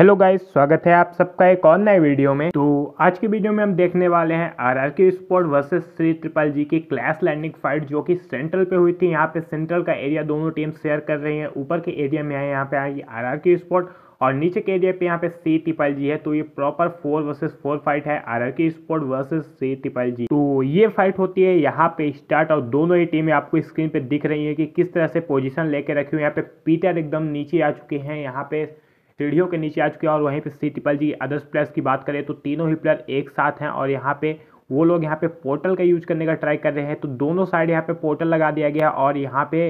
hello guys स्वागत है आप सबका एक और नए वीडियो में तो आज की वीडियो में हम देखने वाले हैं are K sport versus Shri त्रिपाल जी की क्लैश लैंडिंग फाइट जो कि सेंट्रल पे हुई थी यहाँ पे सेंट्रल का एरिया दोनों टीम शेयर कर रही है ऊपर के एरिया में है यहाँ पे आई आर के स्पोर्ट और नीचे के एरिया पे यहाँ पे सी तिपाल जी है तो ये proper four versus four fight है R R K sport versus C triple G तो ये फाइट होती है यहाँ पे स्टार्ट और दोनों ही टीमें आपको स्क्रीन पे दिख रही है कि किस तरह से पोजीशन लेके रखी हुई यहाँ पे पीटर एकदम नीचे आ चुके हैं यहाँ पे सीढ़ियों के नीचे आ चुके हैं और वहीं पर C triple G others players की बात करें तो तीनों ही प्लेयर एक साथ हैं और यहाँ पे वो लोग यहाँ पे पोर्टल का यूज करने का ट्राई कर रहे हैं तो दोनों साइड यहाँ पे पोर्टल लगा दिया गया और यहाँ पे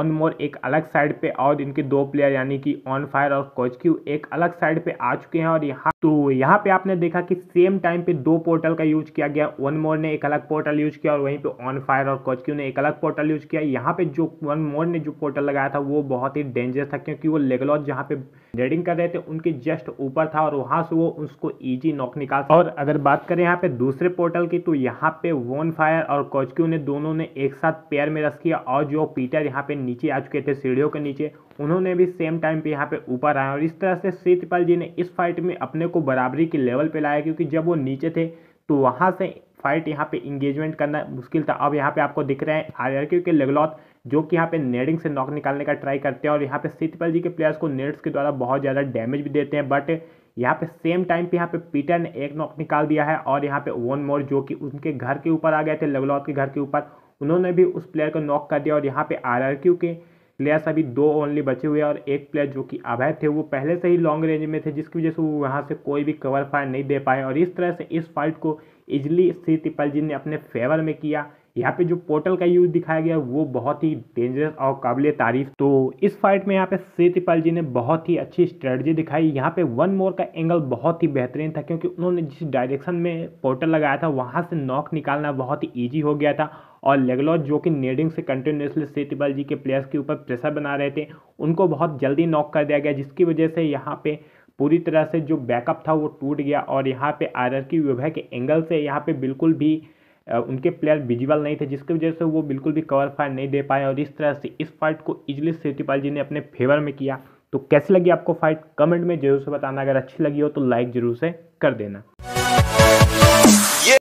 ऑन मोर एक अलग साइड पे और इनके दो प्लेयर यानी कि ऑन फायर और कोच क्यू एक अलग साइड पे आ चुके हैं और यहाँ तो यहाँ पे आपने देखा कि सेम टाइम पे दो पोर्टल का यूज किया गया वन मोर ने एक अलग पोर्टल यूज किया और वहीं पे ऑन फायर और कोचक्यू ने एक अलग पोर्टल यूज किया यहाँ पे जो वन मोर ने जो पोर्टल लगाया था वो बहुत ही डेंजरस था क्योंकि वो लेगलॉज जहाँ पे रेडिंग कर रहे थे उनके जस्ट ऊपर था और वहाँ से वो उसको ईजी नॉक निकाल और अगर बात करें यहाँ पे दूसरे पोर्टल की तो यहाँ पे वन फायर और कोचक्यू ने दोनों ने एक साथ पेयर में रस किया और जो पीटर यहाँ पे नीचे आ चुके थे सीढ़ियों के नीचे उन्होंने भी सेम टाइम पे यहाँ पे ऊपर आया और इस तरह से श्री त्रिपाल जी ने इस फाइट में अपने दोनों को बराबरी के लेवल पे लाया क्योंकि जब वो नीचे थे तो वहाँ से फाइट यहाँ पे इंगेजमेंट करना मुश्किल था अब यहाँ पे आपको दिख रहे हैं आर के लेगलॉथ जो कि यहाँ पे नेडिंग से नॉक निकालने का ट्राई करते हैं और यहाँ पे सितपल जी के प्लेयर्स को नेट्स के द्वारा बहुत ज़्यादा डैमेज भी देते हैं बट यहाँ पे सेम टाइम पे यहाँ पे पीटर ने एक नॉक निकाल दिया है और यहाँ पे वन मोर जो कि उनके घर के ऊपर आ गए थे लगलौत के घर के ऊपर उन्होंने भी उस प्लेयर को नॉक कर दिया और यहाँ पे आर के प्लेयर्स अभी दो ओनली बचे हुए और एक प्लेयर जो कि अभय थे वो पहले से ही लॉन्ग रेंज में थे जिसकी वजह से वो वहाँ से कोई भी कवर फायर नहीं दे पाए और इस तरह से इस फाइट को इजिली सी तिपल जी ने अपने फेवर में किया यहाँ पे जो पोर्टल का यूज दिखाया गया वो बहुत ही डेंजरस और काबिल तारीफ तो इस फाइट में यहाँ पे सेतिपाल जी ने बहुत ही अच्छी स्ट्रेटजी दिखाई यहाँ पे वन मोर का एंगल बहुत ही बेहतरीन था क्योंकि उन्होंने जिस डायरेक्शन में पोर्टल लगाया था वहाँ से नॉक निकालना बहुत ही ईजी हो गया था और लेगलॉज जो कि नेडिंग से कंटिन्यूसली सेटिबल जी के प्लेयर्स के ऊपर प्रेशर बना रहे थे उनको बहुत जल्दी नॉक कर दिया गया जिसकी वजह से यहाँ पे पूरी तरह से जो बैकअप था वो टूट गया और यहाँ पे आर की विभाग के एंगल से यहाँ पे बिल्कुल भी उनके प्लेयर विजिबल नहीं थे जिसकी वजह से वो बिल्कुल भी कवर फायर नहीं दे पाए और इस तरह से इस फाइट को इजिली सेटिपाल जी ने अपने फेवर में किया तो कैसी लगी आपको फाइट कमेंट में जरूर से बताना अगर अच्छी लगी हो तो लाइक जरूर से कर देना